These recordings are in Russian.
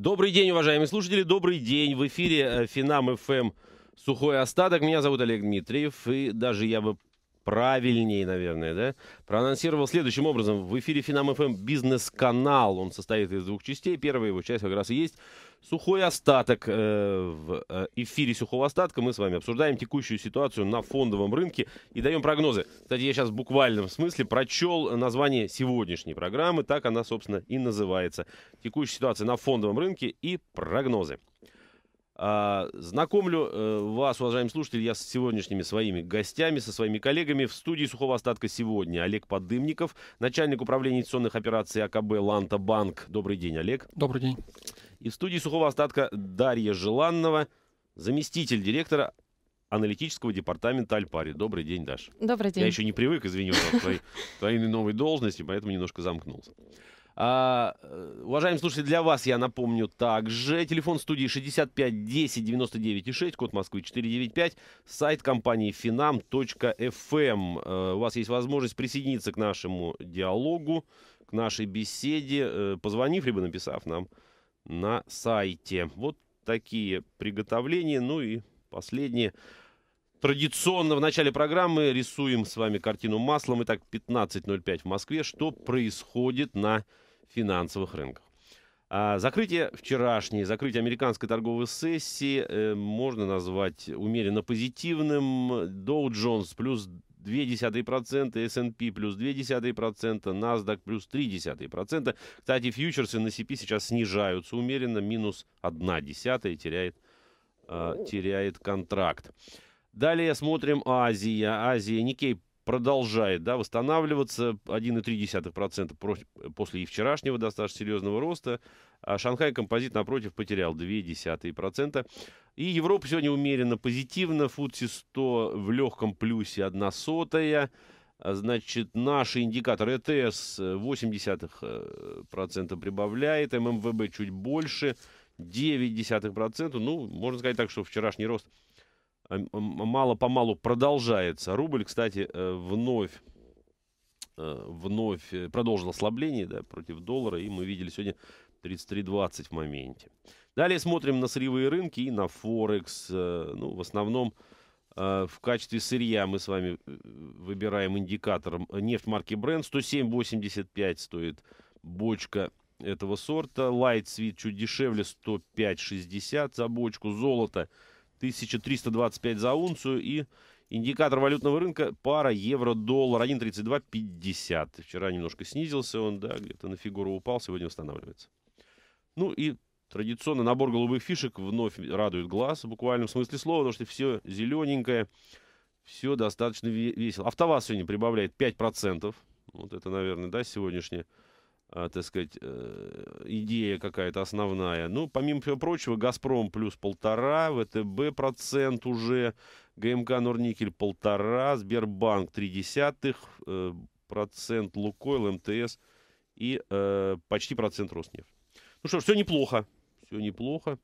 Добрый день, уважаемые слушатели, добрый день. В эфире э, Финам ФМ эм «Сухой остаток». Меня зовут Олег Дмитриев, и даже я бы правильнее, наверное, да, проанонсировал следующим образом. В эфире Финам ФМ эм бизнес-канал. Он состоит из двух частей. Первая его часть как раз и есть сухой остаток. Э, в э, эфире сухого остатка мы с вами обсуждаем текущую ситуацию на фондовом рынке и даем прогнозы. Кстати, я сейчас в буквальном смысле прочел название сегодняшней программы. Так она, собственно, и называется. Текущая ситуация на фондовом рынке и прогнозы. А, знакомлю э, вас, уважаемые слушатели, я с сегодняшними своими гостями, со своими коллегами в студии сухого остатка сегодня. Олег Подымников, начальник управления инвестиционных операций АКБ «Ланта Банк». Добрый день, Олег. Добрый день. И в студии сухого остатка Дарья Желанного, заместитель директора аналитического департамента Альпари. Добрый день, Даша. Добрый день. Я еще не привык, извини, к твоей, твоей новой должности, поэтому немножко замкнулся. А, э, уважаемые слушатели, для вас я напомню также. Телефон студии 65 10 99 и 6, код Москвы 495, сайт компании finam.fm. Эм. Э, у вас есть возможность присоединиться к нашему диалогу, к нашей беседе, э, позвонив либо написав нам на сайте. Вот такие приготовления. Ну и последнее. Традиционно в начале программы рисуем с вами картину маслом. Итак, 15.05 в Москве. Что происходит на финансовых рынках? А, закрытие вчерашнее, закрытие американской торговой сессии э, можно назвать умеренно позитивным. Dow Jones плюс 0,2%, S&P плюс 0,2%, NASDAQ плюс 0,3%. Кстати, фьючерсы на CP сейчас снижаются умеренно, минус 1,1 теряет, э, теряет контракт. Далее смотрим Азия. Азия, Никей продолжает да, восстанавливаться. 1,3% после и вчерашнего достаточно серьезного роста. А Шанхай композит, напротив, потерял 0,2%. И Европа сегодня умеренно позитивно. Фудси 100 в легком плюсе 1 сотая. Значит, наши индикаторы ЭТС 0,8% прибавляет, ММВБ «Эм чуть больше, 0,9%. Ну, можно сказать так, что вчерашний рост – мало-помалу продолжается. Рубль, кстати, э, вновь э, вновь э, продолжил ослабление да, против доллара, и мы видели сегодня 33.20 в моменте. Далее смотрим на сырьевые рынки и на Форекс. Ну, в основном в качестве сырья мы с вами выбираем индикатор нефть марки Brent. 107.85 стоит бочка этого сорта. Light Sweet чуть дешевле, 105.60 за бочку. Золото – 1325 за унцию и Индикатор валютного рынка, пара евро-доллар, 1.3250. Вчера немножко снизился он, да, где-то на фигуру упал, сегодня восстанавливается. Ну и традиционно набор голубых фишек вновь радует глаз, в буквальном смысле слова, потому что все зелененькое, все достаточно весело. АвтоВАЗ сегодня прибавляет 5%. Вот это, наверное, да, сегодняшнее. А, так сказать, э, идея какая-то основная. Ну, помимо всего прочего, «Газпром» плюс полтора, «ВТБ» процент уже, ГМК «Норникель» полтора, «Сбербанк» три десятых, э, процент «Лукойл», «МТС» и э, почти процент «Роснефть». Ну что ж, все неплохо. Все неплохо.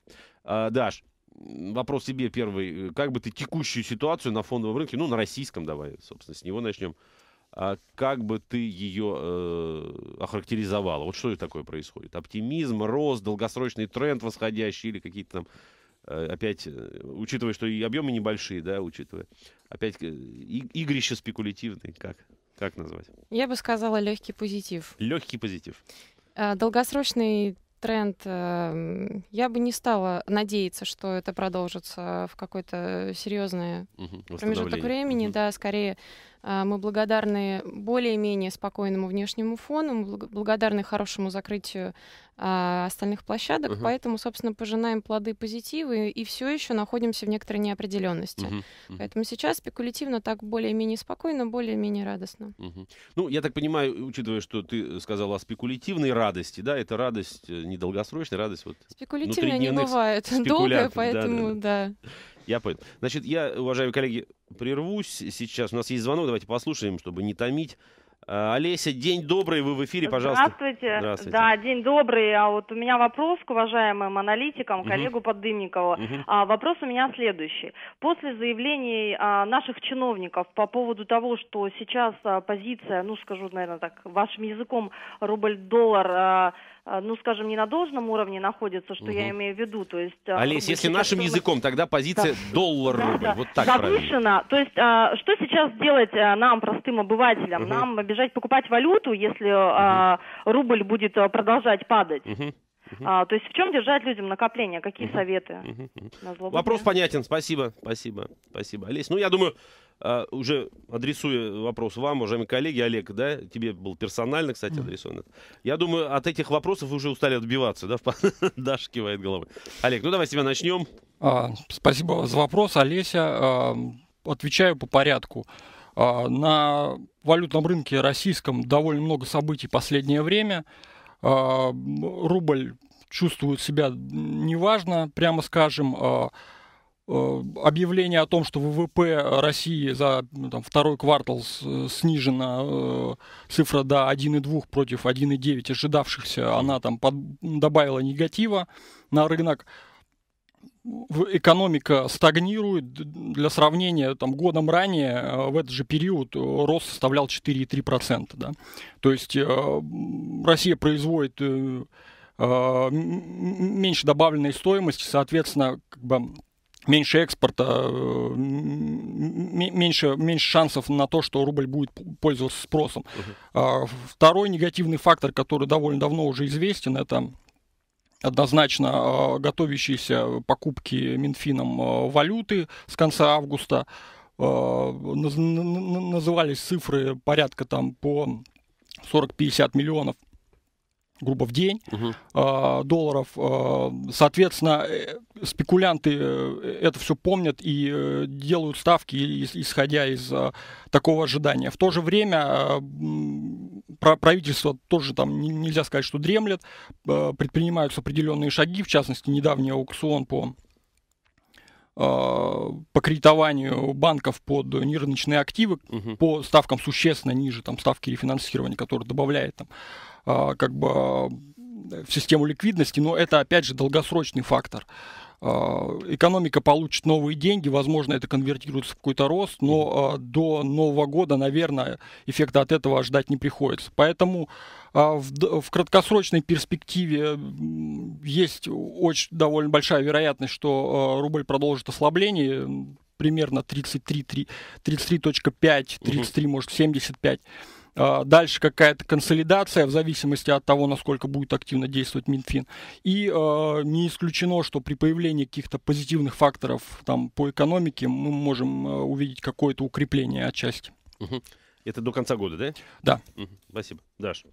А, Даш, вопрос тебе первый. Как бы ты текущую ситуацию на фондовом рынке, ну, на российском давай, собственно, с него начнем, а как бы ты ее э, охарактеризовала? Вот что такое происходит? Оптимизм, рост, долгосрочный тренд восходящий или какие-то там э, опять, э, учитывая, что и объемы небольшие, да, учитывая, опять э, и, игрище спекулятивное. как, как назвать? Я бы сказала легкий позитив. Легкий позитив. А, долгосрочный тренд. Я бы не стала надеяться, что это продолжится в какой-то серьезный угу, промежуток времени. Угу. Да, скорее а, мы благодарны более-менее спокойному внешнему фону, мы благодарны хорошему закрытию а, остальных площадок, uh поэтому, собственно, пожинаем плоды позитивы и все еще находимся в некоторой неопределенности. uh Поэтому сейчас спекулятивно так более-менее спокойно, более-менее радостно. uh Ну, я так понимаю, учитывая, что ты сказала о спекулятивной радости, да, это радость э, недолгосрочная, радость вот Спекулятивная не бывает долго, поэтому, да. да. да. Я понял. Значит, я, уважаемые коллеги, прервусь сейчас. У нас есть звонок, давайте послушаем, чтобы не томить. А, Олеся, день добрый, вы в эфире, пожалуйста. Здравствуйте. Здравствуйте. Да, день добрый. А вот у меня вопрос к уважаемым аналитикам, угу. коллегу Поддымникову. Угу. А, вопрос у меня следующий. После заявлений а, наших чиновников по поводу того, что сейчас а, позиция, ну скажу, наверное, так, вашим языком рубль-доллар... А, а, ну, скажем, не на должном уровне находится, что угу. я имею в виду. То есть, а, Олесь, если нашим стоимость... языком, тогда позиция да. доллар-рубль, да, да. вот так Завышена. Правильно. То есть, а, что сейчас делать а, нам, простым обывателям? Угу. Нам бежать покупать валюту, если угу. а, рубль будет продолжать падать? Угу. Угу. А, то есть в чем держать людям накопления? Какие угу. советы? Угу. На Вопрос понятен. Спасибо, спасибо, спасибо, Олесь. Ну, я думаю, а, уже адресую вопрос вам, уважаемые коллеги, Олег, да, тебе был персонально, кстати, адресован. Я думаю, от этих вопросов вы уже устали отбиваться, да, Даша кивает головой. Олег, ну давай с тебя начнем. Uh, а, спасибо за вопрос, Олеся. Uh, отвечаю по порядку. На валютном рынке российском довольно много событий последнее время. А, рубль чувствует себя неважно, прямо скажем, а, а, объявление о том, что ВВП России за ну, там, второй квартал снижена э, цифра до 1,2 против 1,9 ожидавшихся, она там под, добавила негатива на рынок экономика стагнирует. Для сравнения, там, годом ранее э, в этот же период э, рост составлял 4,3%. Да? То есть э, Россия производит меньше добавленной стоимости, соответственно, как бы меньше экспорта, меньше, меньше шансов на то, что рубль будет пользоваться спросом. Угу. Второй негативный фактор, который довольно давно уже известен, это однозначно э, готовящиеся покупки Минфином э, валюты с конца августа. Э, назывались цифры порядка там по 40-50 миллионов грубо в день угу. долларов. соответственно, спекулянты это все помнят и делают ставки, исходя из такого ожидания. В то же время правительство тоже там нельзя сказать, что дремлет, э, предпринимаются определенные шаги, в частности, недавний аукцион по э, по кредитованию банков под нерыночные активы угу. по ставкам существенно ниже там ставки рефинансирования, которая добавляет там э, как бы в систему ликвидности, но это опять же долгосрочный фактор. А, экономика получит новые деньги, возможно, это конвертируется в какой-то рост, но а, до Нового года, наверное, эффекта от этого ждать не приходится. Поэтому а, в, в краткосрочной перспективе есть очень довольно большая вероятность, что рубль продолжит ослабление, примерно 33,5, 33, 33 угу. 33, может, 75. А, дальше какая-то консолидация в зависимости от того, насколько будет активно действовать Минфин. И э, не исключено, что при появлении каких-то позитивных факторов там, по экономике мы можем а, увидеть какое-то укрепление отчасти. Угу. Это до конца года, да? Да. Угу. Спасибо. Даша.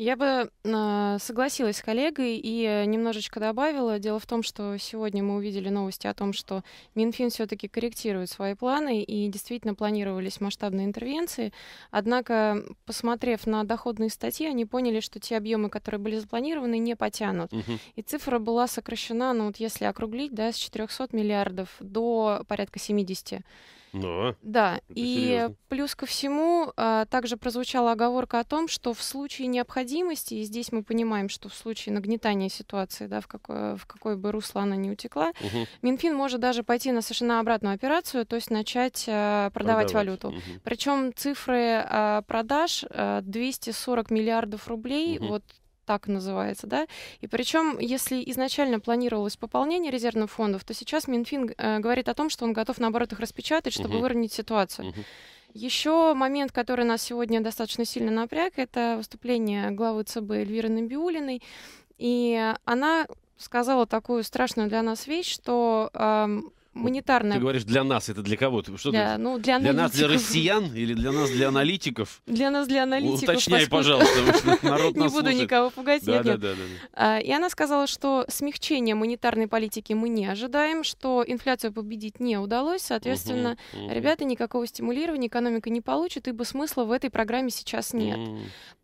Я бы э, согласилась с коллегой и немножечко добавила. Дело в том, что сегодня мы увидели новости о том, что Минфин все-таки корректирует свои планы и действительно планировались масштабные интервенции. Однако, посмотрев на доходные статьи, они поняли, что те объемы, которые были запланированы, не потянут. Угу. И цифра была сокращена, ну вот если округлить, да, с 400 миллиардов до порядка 70. Но. Да, Это и серьезно. плюс ко всему а, также прозвучала оговорка о том, что в случае необходимости, и здесь мы понимаем, что в случае нагнетания ситуации, да, в, какой в какой бы русло она не утекла, угу. Минфин может даже пойти на совершенно обратную операцию, то есть начать а, продавать, продавать валюту. Угу. Причем цифры а, продаж 240 миллиардов рублей, угу. вот так называется, да. И причем, если изначально планировалось пополнение резервных фондов, то сейчас Минфин э, говорит о том, что он готов, наоборот, их распечатать, чтобы угу. выровнять ситуацию. Угу. Еще момент, который нас сегодня достаточно сильно напряг, это выступление главы ЦБ Эльвиры Набиулиной. И она сказала такую страшную для нас вещь, что монетарная... Ты говоришь, для нас это для кого? Ты, что для, ты? Ну, для, для нас, для россиян или для нас, для аналитиков? Для нас, для аналитиков. Уточняй, пожалуйста, народ Не буду никого пугать. А, и она сказала, что смягчения монетарной политики мы не ожидаем, что инфляцию победить не удалось, соответственно, ребята никакого стимулирования экономика не получит, ибо смысла в этой программе сейчас нет.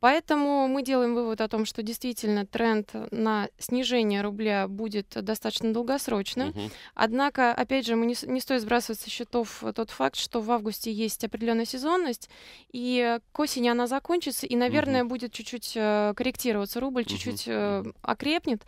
Поэтому мы делаем вывод о том, что действительно тренд на снижение рубля будет достаточно долгосрочным. Однако, опять опять же, мы не, не стоит сбрасывать со счетов э, тот факт, что в августе есть определенная сезонность, и э, к осени она закончится, и, наверное, угу. будет чуть-чуть э, корректироваться рубль, угу. чуть-чуть э, окрепнет.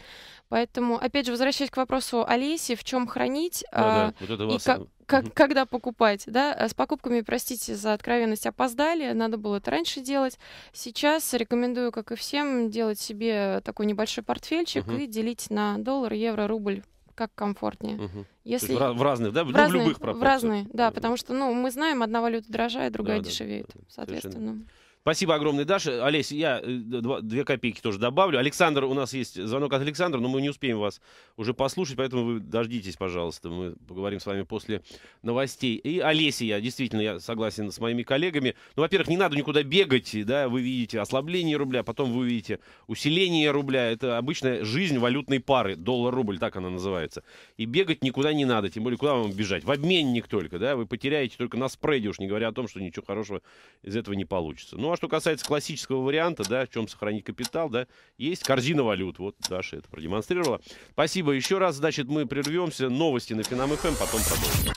Поэтому, опять же, возвращаясь к вопросу Олеси, в чем хранить а, э, да, вот и как, как, когда покупать, да, а с покупками, простите за откровенность, опоздали, надо было это раньше делать. Сейчас рекомендую, как и всем, делать себе такой небольшой портфельчик uh и делить на доллар, евро, рубль, как комфортнее. Угу. Если... То в разных, да? В, в разные, в любых пропорциях. В разные, да, потому что ну, мы знаем, одна валюта дорожает, другая да, дешевеет, да, соответственно. Совершенно. Спасибо огромное, Даша. Олесь, я э, два, две копейки тоже добавлю. Александр, у нас есть звонок от Александра, но мы не успеем вас уже послушать, поэтому вы дождитесь, пожалуйста. Мы поговорим с вами после новостей. И Олеся, я действительно я согласен с моими коллегами. Ну, во-первых, не надо никуда бегать, да, вы видите ослабление рубля, потом вы увидите усиление рубля. Это обычная жизнь валютной пары, доллар-рубль, так она называется. И бегать никуда не надо, тем более куда вам бежать? В обменник только, да, вы потеряете только на спреде, уж не говоря о том, что ничего хорошего из этого не получится. Ну, а что касается классического варианта, да, в чем сохранить капитал, да, есть корзина валют. Вот Даша это продемонстрировала. Спасибо еще раз. Значит, мы прервемся. Новости на Финам ФМ, эм, потом продолжим.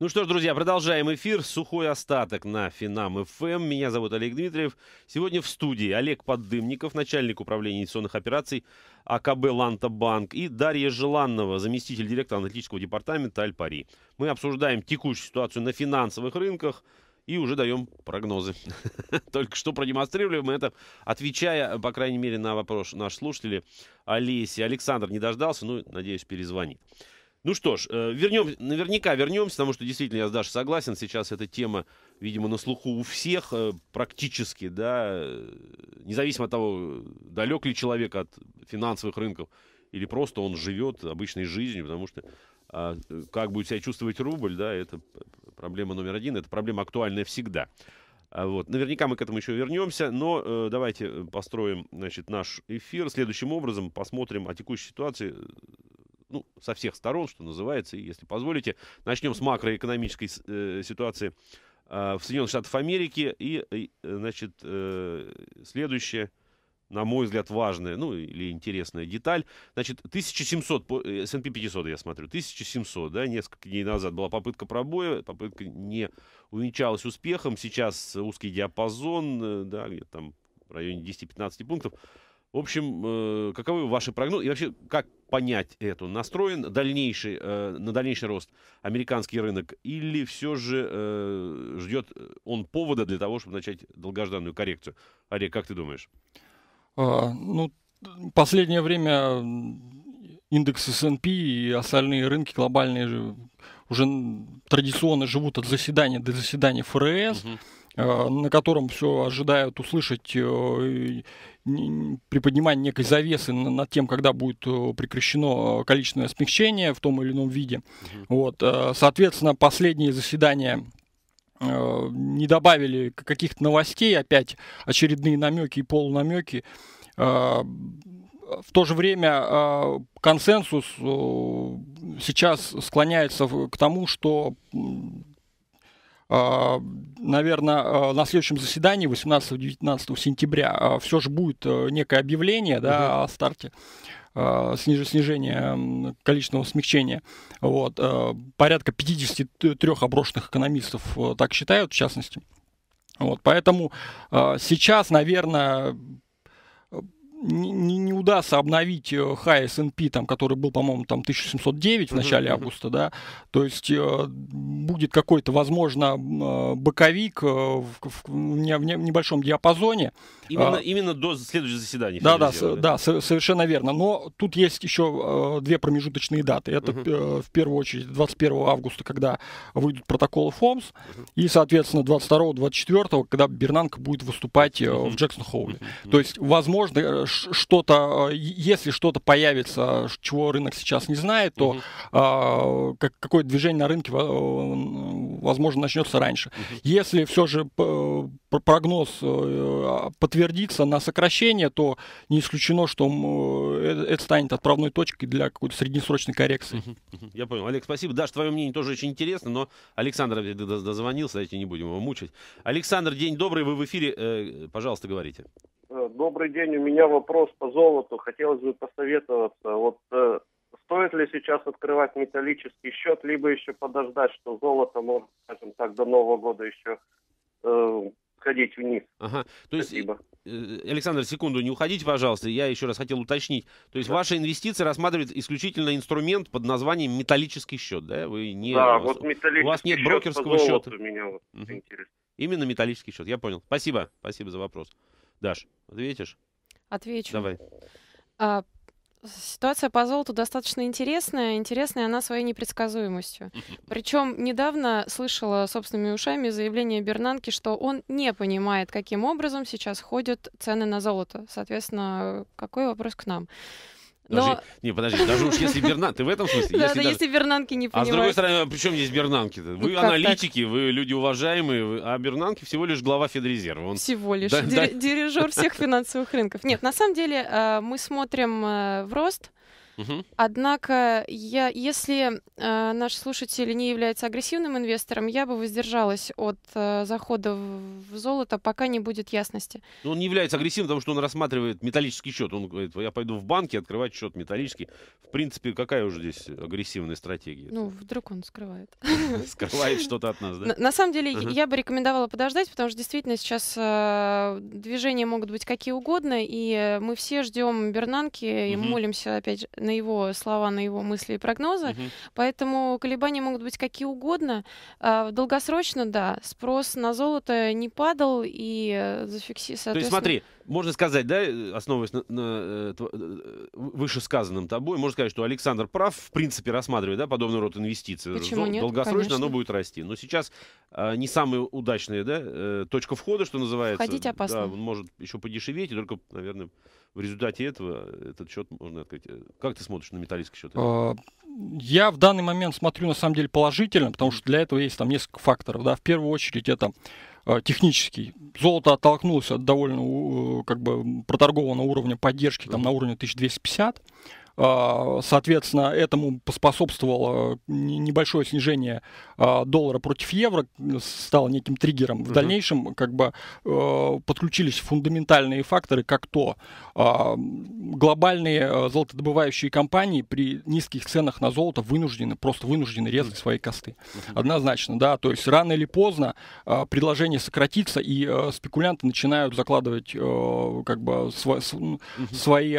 Ну что ж, друзья, продолжаем эфир. Сухой остаток на Финам ФМ. Эм. Меня зовут Олег Дмитриев. Сегодня в студии Олег Поддымников, начальник управления инвестиционных операций АКБ «Ланта Банк» и Дарья Желанного, заместитель директора аналитического департамента «Аль-Пари». Мы обсуждаем текущую ситуацию на финансовых рынках – и уже даем прогнозы. Только что продемонстрировали мы это, отвечая, по крайней мере, на вопрос наших слушателей Олеси. Александр не дождался, ну, надеюсь, перезвонит. Ну что ж, э, вернем, наверняка вернемся, потому что действительно я с Дашей согласен. Сейчас эта тема, видимо, на слуху у всех э, практически, да, э, независимо от того, далек ли человек от финансовых рынков или просто он живет обычной жизнью, потому что а, как будет себя чувствовать рубль, да, это Проблема номер один. Это проблема актуальная всегда. А вот. Наверняка мы к этому еще вернемся, но э, давайте э, построим значит, наш эфир следующим образом, посмотрим о текущей ситуации э, ну, со всех сторон, что называется, и если позволите. Начнем с макроэкономической э, ситуации э, в Соединенных Штатах Америки и, э, значит, э, следующее – на мой взгляд, важная, ну, или интересная деталь. Значит, 1700, S&P 500, я смотрю, 1700, да, несколько дней назад была попытка пробоя, попытка не увенчалась успехом, сейчас узкий диапазон, э, да, где-то там в районе 10-15 пунктов. В общем, э, каковы ваши прогнозы? И вообще, как понять это? Настроен дальнейший, э, на дальнейший рост американский рынок? Или все же ждет он повода для того, чтобы начать долгожданную коррекцию? Ария, как ты думаешь? А, ну, последнее время индекс S&P и остальные рынки глобальные уже традиционно живут от заседания до заседания ФРС, угу. на котором все ожидают услышать э, приподнимание некой завесы над тем, когда будет э, прекращено э, количественное смягчение в том или ином виде. Угу. Вот, соответственно, последние заседания Э, не добавили каких-то новостей, опять очередные намеки и полунамеки. Э, в то же время э, консенсус сейчас склоняется к тому, что наверное, на следующем заседании 18-19 сентября все же будет некое объявление да, о старте Э, снижение количественного смягчения. Вот. Э, порядка 53 оброшенных экономистов э, так считают, в частности. Вот, поэтому сейчас, наверное, не, не удастся обновить э, хай S&P, там, который был, по-моему, там 1709 в начале mm-hmm. августа, да, то есть э, будет какой-то, возможно, э, боковик э, в, в, в небольшом диапазоне. Именно, а, именно до следующего заседания. Да, да, сделали. да, совершенно верно. Но тут есть еще две промежуточные даты. Это mm-hmm. в первую очередь 21 августа, когда выйдут протоколы ФОМС, mm-hmm. и, соответственно, 22-24, когда Бернанка будет выступать mm-hmm. в Джексон-Хоуле. Mm-hmm. То есть, возможно, что-то, э, если что-то появится, чего рынок сейчас не знает, то угу. какое движение на рынке, э, возможно, начнется раньше. Угу. Если все же э, прогноз подтвердится на сокращение, то не исключено, что это станет отправной точкой для какой-то среднесрочной коррекции. Я понял. Олег, спасибо. Даш, твое мнение тоже очень интересно, но Александр дозвонился, давайте не будем его мучить. Александр, день добрый, вы в эфире. Пожалуйста, говорите. Э, добрый день. У меня вопрос по золоту. Хотелось бы посоветоваться. Вот э, стоит ли сейчас открывать металлический счет, либо еще подождать, что золото может, скажем так, до Нового года еще э, ходить вниз. Ага. То есть, Спасибо. Э, Александр, секунду, не уходите, пожалуйста. Я еще раз хотел уточнить. То есть да. ваша инвестиция рассматривает исключительно инструмент под названием металлический счет, да? Вы не... Да, вот металлический У вас нет счет брокерского счета. Меня вот угу. Именно металлический счет, я понял. Спасибо, спасибо за вопрос. Даш, ответишь? Отвечу. Давай. А, Ситуация по золоту достаточно интересная. Интересная она своей непредсказуемостью. Причем недавно слышала собственными ушами заявление Бернанки, что он не понимает, каким образом сейчас ходят цены на золото. Соответственно, какой вопрос к нам? Но... Даже, не, подожди, даже уж если Бернан, ты в этом смысле? Да, если, даже... если Бернанки не понимают. А с другой стороны, при чем здесь Бернанки-то? Вы ну, аналитики, так? вы люди уважаемые, а Бернанки всего лишь глава Федрезерва. Он... Всего лишь, да, Дир- да. дирижер всех финансовых рынков. Нет, на самом деле э, мы смотрим э, в рост, Однако, я, если э, наш слушатель не является агрессивным инвестором, я бы воздержалась от э, захода в, в золото, пока не будет ясности. Но ну, он не является агрессивным, потому что он рассматривает металлический счет. Он говорит, я пойду в банке открывать счет металлический. В принципе, какая уже здесь агрессивная стратегия? Ну, вдруг он скрывает. Скрывает что-то от нас, да? На самом деле, я бы рекомендовала подождать, потому что действительно сейчас э, движения могут быть какие угодно, и э, мы все ждем бернанки и молимся, опять же, на его слова, на его мысли и прогнозы. Угу. Поэтому колебания могут быть какие угодно. А, долгосрочно, да, спрос на золото не падал и э, зафиксировал. То есть смотри, можно сказать, да, основываясь на, на, на э, э, вышесказанном тобой, можно сказать, что Александр прав, в принципе, рассматривая да, подобный род инвестиций. Почему Зол, нет? Долгосрочно Конечно. оно будет расти. Но сейчас э, не самая удачная да, точка входа, что называется. Входить опасно. Да, он может еще подешеветь и только, наверное, в результате этого этот счет можно открыть. Э, как ты смотришь на металлический счет? А, я в данный момент смотрю на самом деле положительно, потому что для этого есть там несколько факторов. Да. В первую очередь это а, технический. Золото оттолкнулось от довольно э, как бы проторгованного уровня поддержки, там на уровне 1250 а, соответственно, этому поспособствовало небольшое снижение а, доллара против евро, стало неким триггером. В дальнейшем как бы э, подключились фундаментальные факторы, как то а, глобальные э, золотодобывающие компании при низких ценах на золото вынуждены, просто вынуждены резать свои косты. Однозначно, да, то есть рано или поздно предложение сократится, и э, спекулянты начинают закладывать как бы свои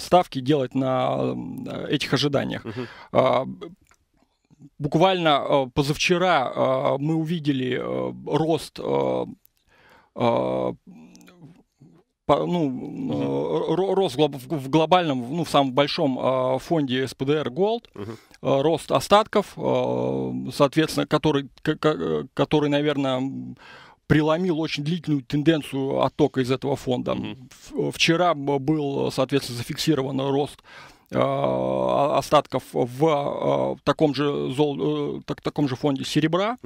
ставки, делать на Э, этих ожиданиях. uh Буквально э, позавчера э, мы увидели рост ну, угу. рост в глобальном, ну, в самом большом фонде СПДР Gold, угу. рост остатков, соответственно, который, который, наверное, преломил очень длительную тенденцию оттока из этого фонда. Угу. Вчера был, соответственно, зафиксирован рост Э, остатков э, в таком же, зол, э, так, таком же фонде серебра.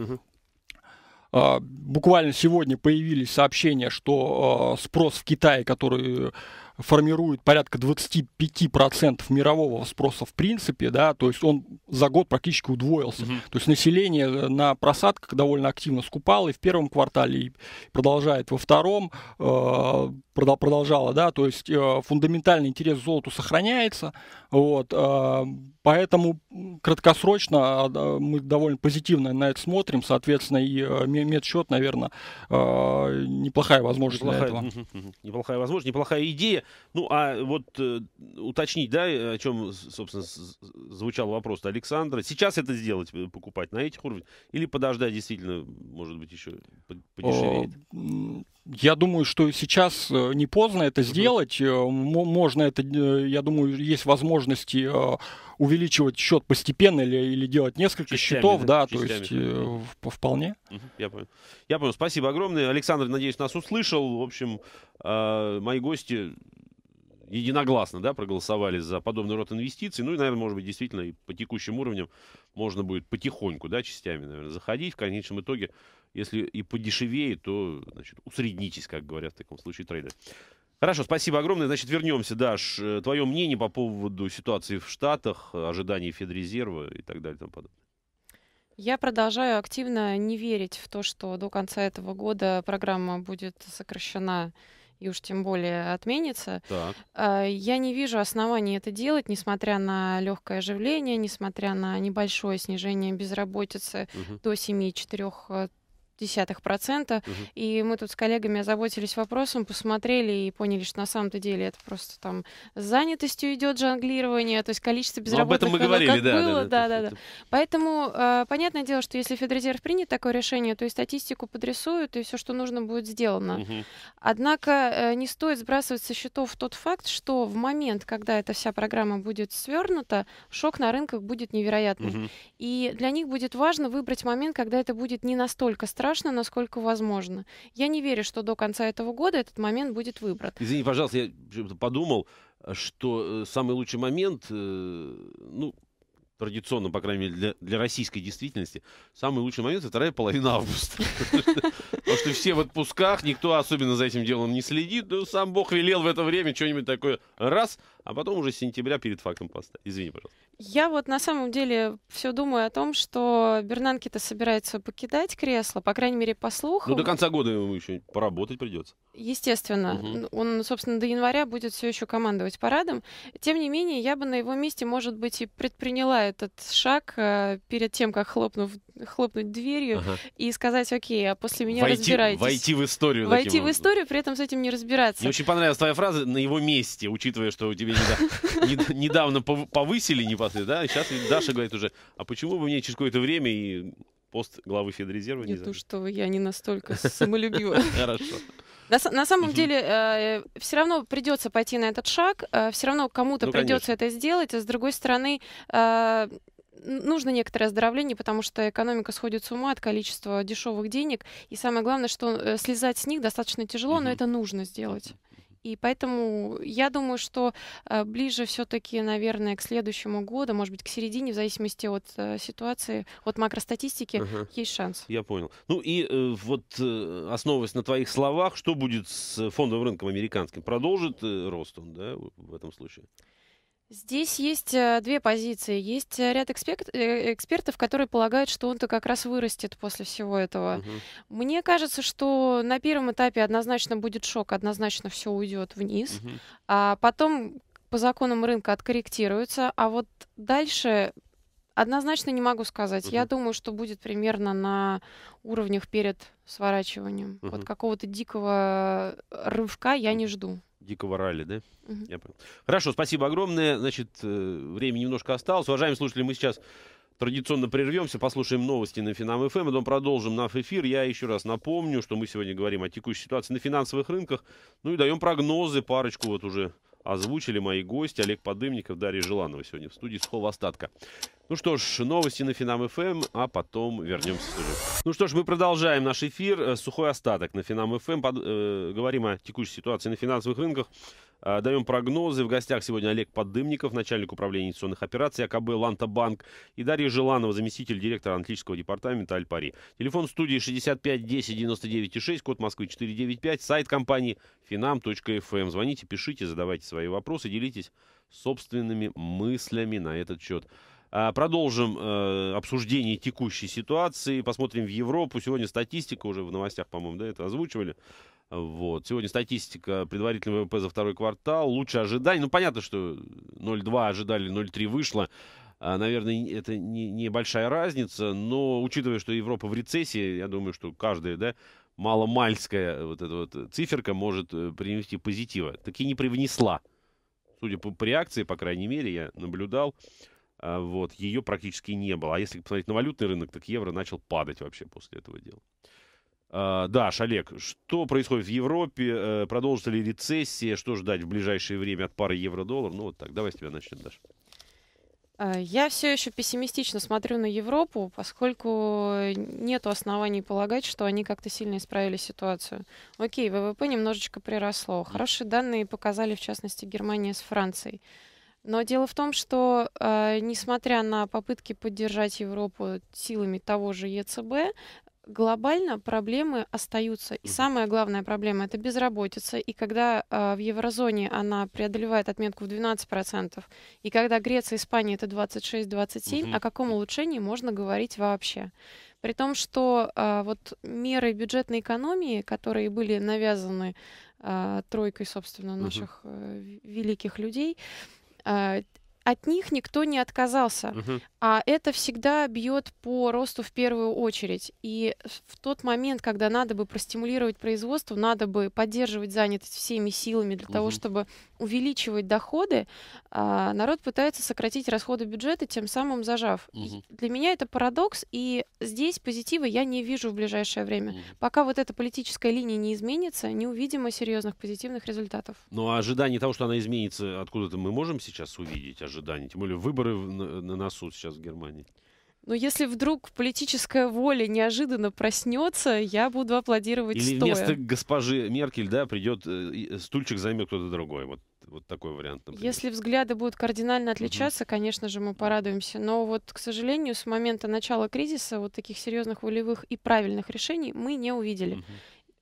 Буквально сегодня появились сообщения, что спрос в Китае, который формирует порядка 25% мирового спроса в принципе, да, то есть он за год практически удвоился. Угу. То есть население э, на просадках довольно активно скупало и в первом квартале, и продолжает во втором, э, продолжало, да, то есть э, фундаментальный интерес к золоту сохраняется, вот, э, поэтому краткосрочно а, мы довольно позитивно на это смотрим, соответственно, и э, медсчет, наверное, э, неплохая возможность неплохая, для этого. Неплохая возможность, неплохая идея. Ну, а вот э, уточнить, да, о чем, собственно, звучал вопрос Александра. Сейчас это сделать, э, покупать на этих уровнях? Или подождать действительно, может быть, еще подешевеет? Я думаю, что сейчас э, не поздно это сделать. Э, можно это, я думаю, есть возможности увеличивать счет постепенно или, или делать несколько частями, счетов, да, частями. то есть э, в, вполне. Я понял. Я понял. Спасибо огромное. Александр, надеюсь, нас услышал. В общем, э, мои гости единогласно да, проголосовали за подобный род инвестиций. Ну и, наверное, может быть, действительно и по текущим уровням можно будет потихоньку, да, частями, наверное, заходить. В конечном итоге, если и подешевее, то, значит, усреднитесь, как говорят в таком случае трейдеры. Хорошо, спасибо огромное. Значит, вернемся, Даш. Э, Твое мнение по поводу ситуации в Штатах, ожиданий Федрезерва и так далее и тому подобное. Я продолжаю активно не верить в то, что до конца этого года программа будет сокращена и уж тем более отменится. Так. А, я не вижу оснований это делать, несмотря на легкое оживление, несмотря на небольшое снижение безработицы угу. до 7,4 0,6%. Угу. И мы тут с коллегами озаботились вопросом, посмотрели и поняли, что на самом-то деле это просто там с занятостью идет жонглирование, то есть количество безработных. Ну, об этом мы говорили, как да, было, да, да, да, да. Поэтому э, понятное дело, что если Федрезерв принят такое решение, то и статистику подрисуют, и все, что нужно, будет сделано. Угу. Однако э, не стоит сбрасывать со счетов тот факт, что в момент, когда эта вся программа будет свернута, шок на рынках будет невероятным. Угу. И для них будет важно выбрать момент, когда это будет не настолько страшно, страшно, насколько возможно. Я не верю, что до конца этого года этот момент будет выбран. Извини, пожалуйста, я подумал, что э, самый лучший момент, э, ну, традиционно, по крайней мере, для, для российской действительности, самый лучший момент это вторая половина августа. Потому что все в отпусках, никто особенно за этим делом не следит. Ну, сам Бог велел в это время что-нибудь такое раз, а потом уже с сентября перед фактом поста. Извини, пожалуйста. Я вот на самом деле все думаю о том, что Бернанки-то собирается покидать кресло, по крайней мере, по слухам. Ну, до конца года ему еще поработать придется. Естественно. Угу. Он, собственно, до января будет все еще командовать парадом. Тем не менее, я бы на его месте, может быть, и предприняла этот шаг э, перед тем, как хлопнув, хлопнуть дверью ага. и сказать, окей, а после меня войти, разбирайтесь. Войти в историю. Войти в историю, при этом с этим не разбираться. Мне очень понравилась твоя фраза «на его месте», учитывая, что у тебя недавно, повысили не посты, да? Сейчас Даша говорит уже, а почему бы мне через какое-то время и пост главы Федрезерва не то, что я не настолько самолюбива. Хорошо. На, самом деле, э, все равно придется пойти на этот шаг, э, все равно кому-то ну, придется это сделать. А с другой стороны, э, нужно некоторое оздоровление, потому что экономика сходит с ума от количества дешевых денег. И самое главное, что слезать с них достаточно тяжело, угу. но это нужно сделать. И поэтому я думаю, что э, ближе все-таки, наверное, к следующему году, может быть, к середине, в зависимости от э, ситуации, от макростатистики, ага. есть шанс. Я понял. Ну и э, вот, основываясь на твоих словах, что будет с фондовым рынком американским? Продолжит рост он, да, в этом случае? Здесь есть э, две позиции. Есть э, ряд эксперт, э, экспертов, которые полагают, что он-то как раз вырастет после всего этого. Угу. Мне кажется, что на первом этапе однозначно будет шок, однозначно все уйдет вниз. Угу. А потом по законам рынка откорректируется, а вот дальше однозначно не могу сказать. Угу. Я думаю, что будет примерно на уровнях перед сворачиванием. Угу. Вот какого-то дикого э, рывка я не жду. Дикого ралли, да? Угу. Я понял. Хорошо, спасибо огромное. Значит, э, время немножко осталось. Уважаемые слушатели, мы сейчас традиционно прервемся, послушаем новости на Финам ФМ, эм, а потом продолжим наш эфир. Я еще раз напомню, что мы сегодня говорим о текущей ситуации на финансовых рынках, ну и даем прогнозы, парочку вот уже озвучили мои гости Олег Подымников, Дарья Желанова сегодня в студии «Сухого остатка». Ну что ж, новости на Финам ФМ, а потом вернемся в Ну что ж, мы продолжаем наш эфир. Сухой остаток на Финам ФМ. Под, э, говорим о текущей ситуации на финансовых рынках. А, даем прогнозы. В гостях сегодня Олег Поддымников, начальник управления инвестиционных операций АКБ «Лантабанк» и Дарья Желанова, заместитель директора аналитического департамента «Альпари». Телефон студии 65 10 99 6, код Москвы 495, сайт компании finam.fm. Эм. Звоните, пишите, задавайте свои вопросы, делитесь собственными мыслями на этот счет. А, продолжим э, обсуждение текущей ситуации, посмотрим в Европу. Сегодня статистика уже в новостях, по-моему, да, это озвучивали. Вот. Сегодня статистика предварительного ВВП за второй квартал. Лучше ожиданий. Ну, понятно, что 0,2 ожидали, 0,3 вышло. А, наверное, это небольшая не разница, но учитывая, что Европа в рецессии, я думаю, что каждая, да, маломальская вот эта вот циферка может э, принести позитива. Так и не привнесла. Судя по, по реакции, по крайней мере, я наблюдал, а, вот, ее практически не было. А если посмотреть на валютный рынок, так евро начал падать вообще после этого дела. А, да, Олег, что происходит в Европе? Э, продолжится ли рецессия? Что ждать в ближайшее время от пары евро-доллар? Ну вот так, давай с тебя начнем, Даша. Я все еще пессимистично смотрю на Европу, поскольку нет оснований полагать, что они как-то сильно исправили ситуацию. Окей, ВВП немножечко приросло. Хорошие данные показали, в частности, Германия с Францией. Но дело в том, что а, несмотря на попытки поддержать Европу силами того же ЕЦБ, глобально проблемы остаются. И самая главная проблема – это безработица. И когда э, в еврозоне она преодолевает отметку в 12%, и когда Греция Испания – это 26-27, угу. о каком улучшении можно говорить вообще? При том, что э, вот меры бюджетной экономии, которые были навязаны э, тройкой, собственно, наших э, великих людей, от них никто не отказался. Угу. А это всегда бьет по росту в первую очередь. И в тот момент, когда надо бы простимулировать производство, надо бы поддерживать занятость всеми силами для угу. того, чтобы увеличивать доходы, а народ пытается сократить расходы бюджета, тем самым зажав. Угу. Для меня это парадокс, и здесь позитива я не вижу в ближайшее время. Угу. Пока вот эта политическая линия не изменится, не увидим мы серьезных позитивных результатов. Ну а ожидание того, что она изменится, откуда-то мы можем сейчас увидеть? ожиданий? Тем более выборы на, на носу сейчас в Германии. Но если вдруг политическая воля неожиданно проснется, я буду аплодировать Или стоя. вместо госпожи Меркель, да, придет, э, э, стульчик займет кто-то другой. Вот, вот такой вариант. Например. Если взгляды будут кардинально отличаться, угу. конечно же, мы порадуемся. Но вот, к сожалению, с момента начала кризиса вот таких серьезных волевых и правильных решений мы не увидели. Угу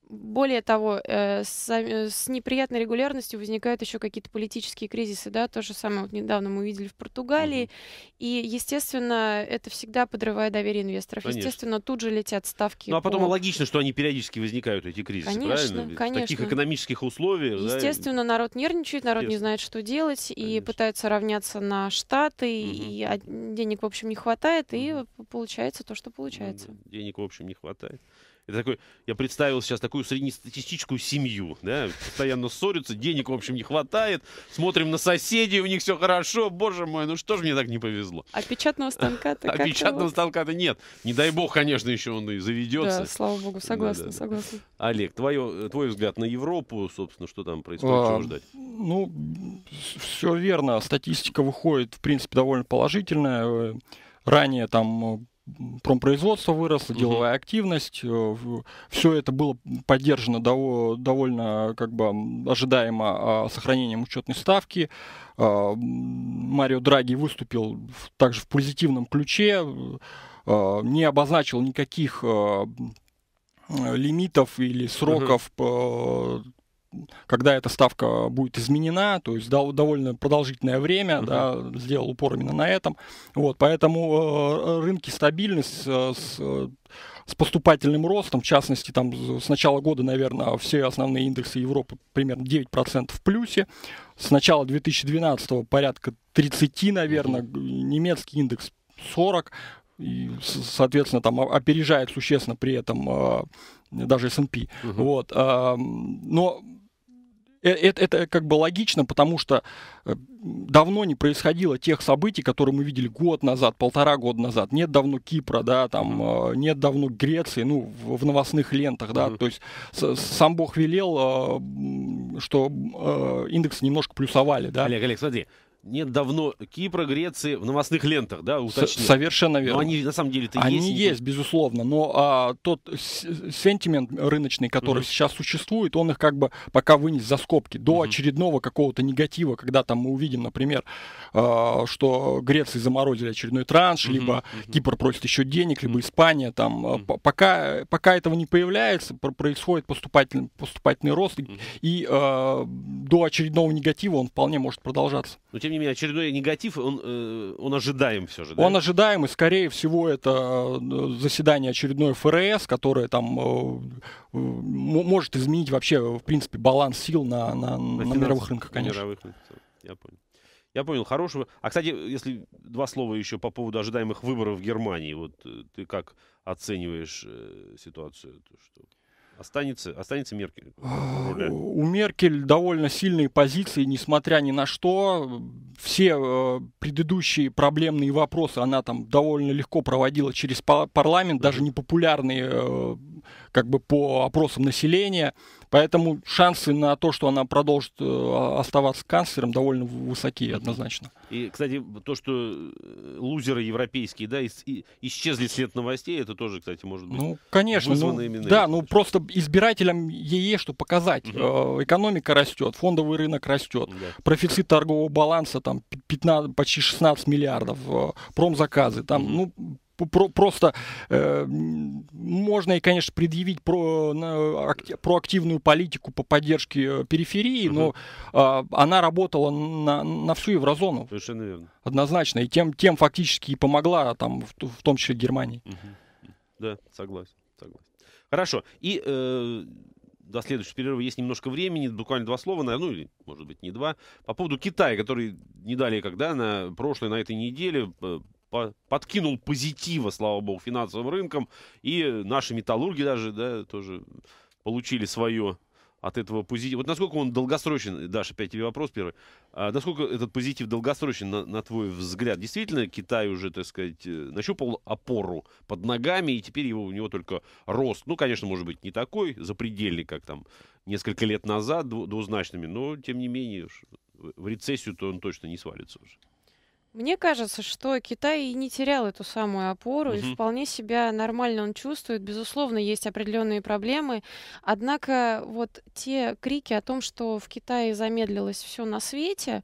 более того, э, с, с неприятной регулярностью возникают еще какие-то политические кризисы, да, то же самое вот недавно мы увидели в Португалии, mm-hmm. и, естественно, это всегда подрывает доверие инвесторов, конечно. естественно, тут же летят ставки. Ну, а потом по... логично, что они периодически возникают, эти кризисы, конечно, правильно? конечно. В таких экономических условиях. Естественно, да, и... народ нервничает, народ Естественно. не знает, что делать, конечно. и пытаются равняться на Штаты, mm-hmm. и денег, в общем, не хватает, mm-hmm. и получается то, что ну получается. Mm-hmm. Денег, в общем, не хватает. Это такой, я представил сейчас такую среднестатистическую семью, да, постоянно ссорятся, денег, в общем, не хватает, смотрим на соседей, у них все хорошо, боже мой, ну что же мне так не повезло? А печатного станка-то А печатного вот... станка-то нет. Не дай бог, конечно, еще он и заведется. Да, слава богу, согласна, да, да, согласна. Олег, твое, э, твой взгляд на Европу, собственно, что там происходит, а, ждать? Ну, все верно, статистика выходит, в принципе, довольно положительная. Ранее там промпроизводство выросло, угу. деловая активность, э, все это было поддержано довольно как бы ожидаемо а, сохранением учетной ставки. А, Марио Драги выступил также в позитивном ключе, э, а, не обозначил никаких э, лимитов или сроков угу когда эта ставка будет изменена, то есть да, довольно продолжительное время, uh-huh. да, сделал упор именно на этом. Вот, поэтому э, э, рынки стабильность э, с с поступательным ростом, в частности, там с начала года, наверное, все основные индексы Европы примерно 9% в плюсе. С начала 2012 порядка 30, наверное, немецкий индекс 40, и, соответственно, там а, опережает существенно при этом даже S&P. Угу. Вот, эм, но Э, это, это как бы логично, потому что э, давно не происходило тех событий, которые мы видели год назад, полтора года назад. Нет давно Кипра, да, там э, нет давно Греции, ну, в, в новостных лентах, да. Mm-hmm. То есть с, сам Бог велел, что индексы немножко плюсовали, да. Олег, Олег, смотри, нет давно Кипра, Греции в новостных лентах, да, уточню. Совершенно верно. Но они на самом деле-то они есть. Они есть, безусловно, но а, тот сентимент рыночный, который угу. сейчас существует, он их как бы пока вынес за скобки до угу. очередного какого-то негатива, когда там мы увидим, например, а, что Греции заморозили очередной транш, угу. либо угу. Кипр просит еще денег, либо угу. Испания, там, угу. пока, пока этого не появляется, происходит поступательный, поступательный рост, угу. и а, до очередного негатива он вполне может продолжаться. Но тем не не менее, очередной негатив, он, э, он ожидаем все же, да? Он ожидаем, и, скорее всего, это э, заседание очередной ФРС, которое там э, может изменить вообще, в принципе, баланс сил на, на, на, на мировых рынках, конечно. Мировых, я понял. Я понял, хорошего. А, кстати, если два слова еще по поводу ожидаемых выборов в Германии. Вот ты как оцениваешь э, ситуацию? Что... Останется, останется Меркель. У Меркель довольно сильные позиции, несмотря ни на что. Все э, предыдущие проблемные вопросы она там довольно легко проводила через парламент, даже непопулярные э, как бы по опросам населения. Поэтому шансы на то, что она продолжит э, оставаться канцлером, довольно высоки однозначно. И, кстати, то, что э, лузеры европейские, да, исчезли след новостей, это тоже, кстати, может быть ну, конечно, ну, именно Да, ну просто избирателям ей, что показать. Угу. Экономика растет, фондовый рынок растет, да. профицит торгового баланса там 15, почти 16 миллиардов, промзаказы там, угу. ну про просто э, можно и, конечно, предъявить про, на, акти, проактивную политику по поддержке э, периферии, угу. но э, она работала на, на всю еврозону. Совершенно верно. Однозначно. И тем, тем фактически и помогла, а, там, в, в том числе Германии. Угу. Да, согласен, согласен. Хорошо. И э, до следующего перерыва есть немножко времени, буквально два слова, наверное, ну или, может быть, не два, по поводу Китая, который не далее когда на прошлой, на этой неделе э, подкинул позитива, слава богу, финансовым рынкам. И наши металлурги даже да, тоже получили свое от этого позитива. Вот насколько он долгосрочен, Даша, опять тебе вопрос первый. А насколько этот позитив долгосрочен, на, на твой взгляд? Действительно, Китай уже, так сказать, э, нащупал опору под ногами, и теперь его, у него только рост. Ну, конечно, может быть, не такой запредельный, как там несколько лет назад, двузначными, но, тем не менее, в рецессию-то он точно не свалится уже. Мне кажется, что Китай и не терял эту самую опору, угу. и вполне себя нормально он чувствует. Безусловно, есть определенные проблемы. Однако вот те крики о том, что в Китае замедлилось все на свете,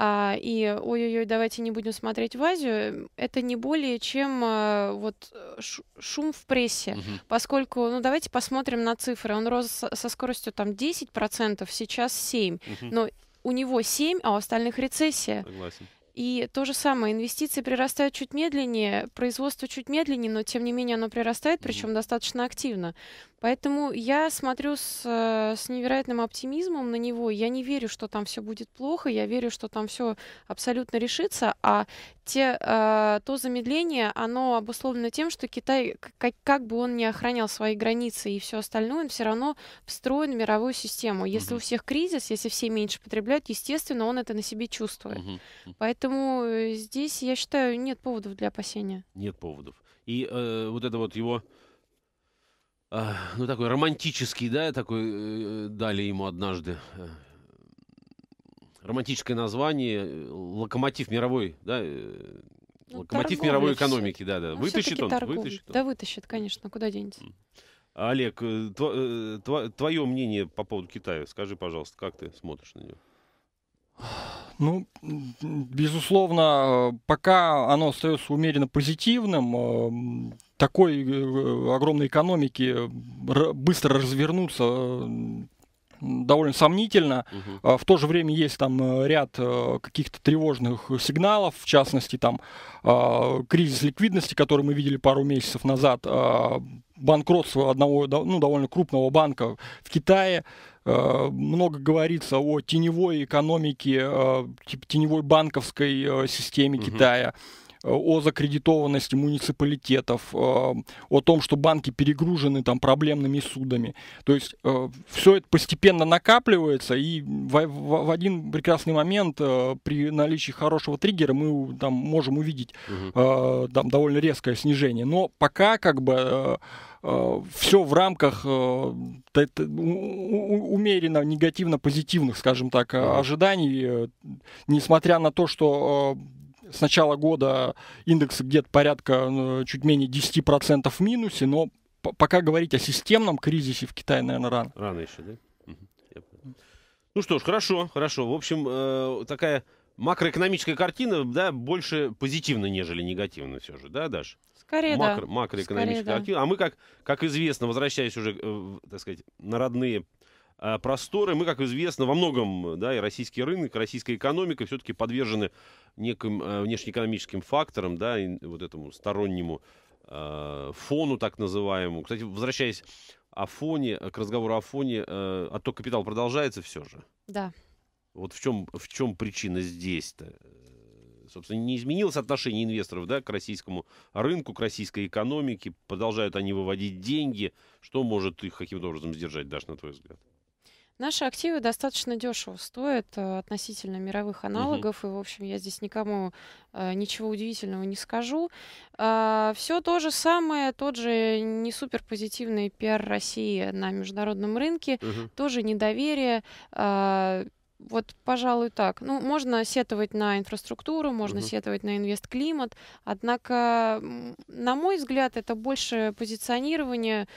а, и ой-ой-ой, давайте не будем смотреть в Азию, это не более чем а, вот э, шум в прессе, угу. поскольку, ну давайте посмотрим на цифры, он рос со скоростью там 10%, сейчас 7%, угу. но у него 7, а у остальных рецессия. Согласен. И то же самое, инвестиции прирастают чуть медленнее, производство чуть медленнее, но тем не менее оно прирастает, причем достаточно активно. Поэтому я смотрю с, э, с невероятным оптимизмом на него. Я не верю, что там все будет плохо, я верю, что там все абсолютно решится, а те, э, то замедление, оно обусловлено тем, что Китай, как, как бы он ни охранял свои границы и все остальное, он все равно встроен в мировую систему. Если mm у всех кризис, если все меньше потребляют, естественно, он это на себе чувствует. mm Поэтому э, здесь, я считаю, нет поводов для опасения. Нет поводов. И э, вот это вот его ну, такой романтический, да, такой э, э, дали ему однажды э, романтическое название э, локомотив мировой, да, ну, локомотив мировой экономики, да, да. Ну, вытащит он, вытащит он. Да, вытащит, конечно, куда денется. Олег, тво, твое мнение по поводу Китая, скажи, пожалуйста, как ты смотришь на него? Ну, безусловно, пока оно остается умеренно позитивным, э, такой э, огромной экономики э, быстро развернуться довольно сомнительно. Угу. В то же время есть там ряд каких-то тревожных сигналов, в частности, там а, кризис ликвидности, который мы видели пару месяцев назад, а, банкротство одного ну, довольно крупного банка в Китае, Э, много говорится о теневой экономике, э, теневой банковской э, системе угу. Китая. Э, о закредитованности муниципалитетов, э, о том, что банки перегружены там проблемными судами. То есть э, все это постепенно накапливается, и в, один прекрасный момент при наличии хорошего триггера мы там можем увидеть угу. там довольно резкое снижение. Но пока как бы все в рамках умеренно негативно-позитивных, скажем так, ожиданий, несмотря на то, что с начала года индекс где-то порядка ну, чуть менее 10% в минусе, но пока говорить о системном кризисе в Китае, наверное, рано. Рано еще, да? Ну что ж, хорошо, хорошо. В общем, э, такая макроэкономическая картина, да, больше позитивно, нежели негативно все же, да, Даш? Скорее, Макро, да. Макроэкономическая Скорее, картина. Да. А мы, как, как известно, возвращаясь уже, э, так сказать, на родные Э, просторы. Мы, как известно, во многом, да, и российский рынок, российская экономика все-таки подвержены неким э, внешнеэкономическим факторам, да, и вот этому стороннему э, фону так называемому. Кстати, возвращаясь о фоне, к разговору о фоне, э, отток капитала продолжается все же? Да. Вот в чем, в чем причина здесь-то? Э, собственно, не изменилось отношение инвесторов да, к российскому рынку, к российской экономике? Продолжают они выводить деньги? Что может их каким-то образом сдержать, даже на твой взгляд? Наши активы достаточно дешево стоят э, относительно мировых аналогов, угу. и, в общем, я здесь никому э, ничего удивительного не скажу. А, Все то же самое, тот же не супер позитивный пиар России на международном рынке, угу. тоже недоверие. А, вот, пожалуй, так. Ну, можно сетовать на инфраструктуру, можно угу. сетовать на инвестклимат, однако, на мой взгляд, это больше позиционирование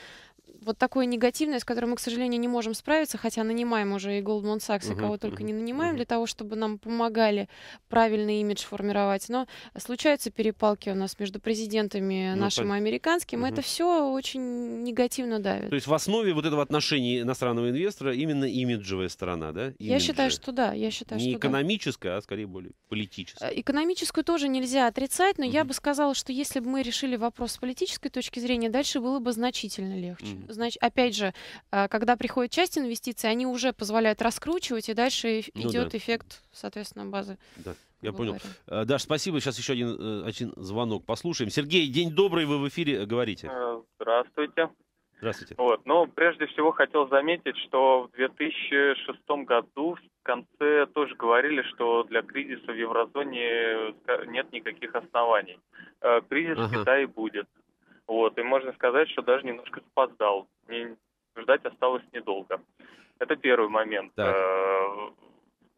вот такое негативное, с которым мы, к сожалению, не можем справиться, хотя нанимаем уже и Goldman Sachs, uh-huh, кого только uh-huh, не нанимаем, uh-huh. для того, чтобы нам помогали правильный имидж формировать. Но случаются перепалки у нас между президентами ну, нашим и американским. Это все очень негативно давит. То есть в основе вот этого отношения иностранного инвестора именно имиджевая сторона, да? Имиджевая. Я считаю, что да. Я считаю, не что экономическая, да. а скорее более политическая. Э, экономическую тоже нельзя отрицать, но я бы сказала, что если бы мы решили вопрос с политической точки зрения, дальше было бы значительно легче значит, опять же, э, когда приходит часть инвестиций, они уже позволяют раскручивать, и дальше ну идет да. эффект, соответственно, базы. Да. Я понял. Э, Даш, спасибо. Сейчас еще один, э, один звонок послушаем. Сергей, день добрый, вы в эфире говорите. Здравствуйте. Здравствуйте. Вот, но ну, прежде всего хотел заметить, что в 2006 году в конце тоже говорили, что для кризиса в еврозоне нет никаких оснований. Кризис ага. в Китае будет. Вот, и можно сказать, что даже немножко запоздал. Мне ждать осталось недолго. Это первый момент. Так. Э,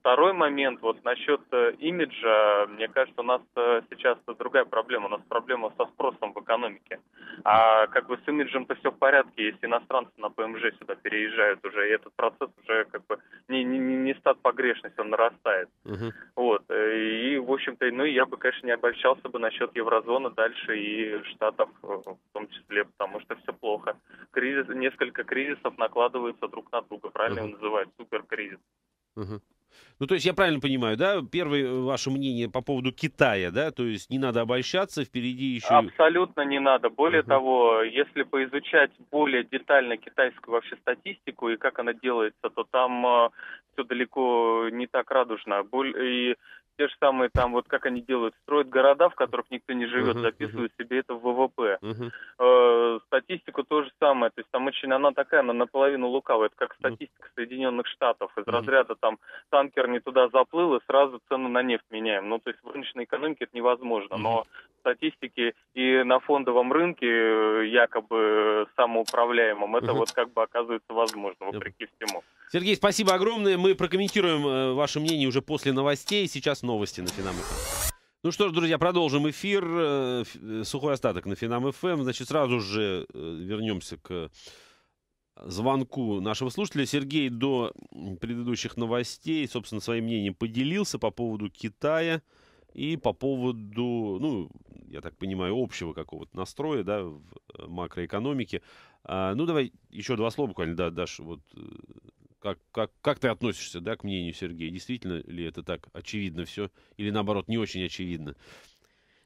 Второй момент, вот насчет э, имиджа, мне кажется, у нас э, сейчас другая проблема, у нас проблема со спросом в экономике. А как бы с имиджем-то все в порядке, если иностранцы на ПМЖ сюда переезжают уже, и этот процесс уже как бы не, не, не стат погрешность, он нарастает. Угу. Вот, э, и в общем-то, ну я бы, конечно, не обольщался бы насчет еврозоны дальше и штатов в том числе, потому что все плохо. Кризис, несколько кризисов накладываются друг на друга, правильно угу. называют, суперкризис. Угу. Ну, то есть я правильно понимаю, да? Первое ваше мнение по поводу Китая, да? То есть не надо обольщаться, впереди еще... Абсолютно не надо. Более uh-huh. того, если поизучать более детально китайскую вообще статистику и как она делается, то там э, все далеко не так радужно. И те же самые там, вот как они делают, строят города, в которых никто не живет, uh-huh, записывают uh-huh. себе это в ВВП. Uh-huh. Э, статистика то же самое, то есть там очень она такая, она наполовину лукавая, это как статистика uh-huh. Соединенных Штатов, из uh-huh. разряда там танкер не туда заплыл и сразу цену на нефть меняем. Ну, то есть в рыночной экономике это невозможно, uh-huh. но статистике и на фондовом рынке, э, якобы самоуправляемом, это вот как бы оказывается возможно, вопреки всему. Сергей, спасибо огромное. Мы прокомментируем э, ваше мнение уже после новостей. Сейчас новости на Финам.ФМ. Эм. Ну что ж, друзья, продолжим эфир. Э, сухой остаток на Финам ФМ. Эм. Значит, сразу же вернемся к звонку нашего слушателя. Сергей до предыдущих новостей, собственно, своим мнением поделился по поводу Китая. И по поводу, ну, я так понимаю, общего какого-то настроя, да, в э, макроэкономике. А, ну, давай еще два слова буквально, да, Даш, вот э, как, как, как ты относишься, да, к мнению Сергея? Действительно ли это так очевидно все? Или, наоборот, не очень очевидно?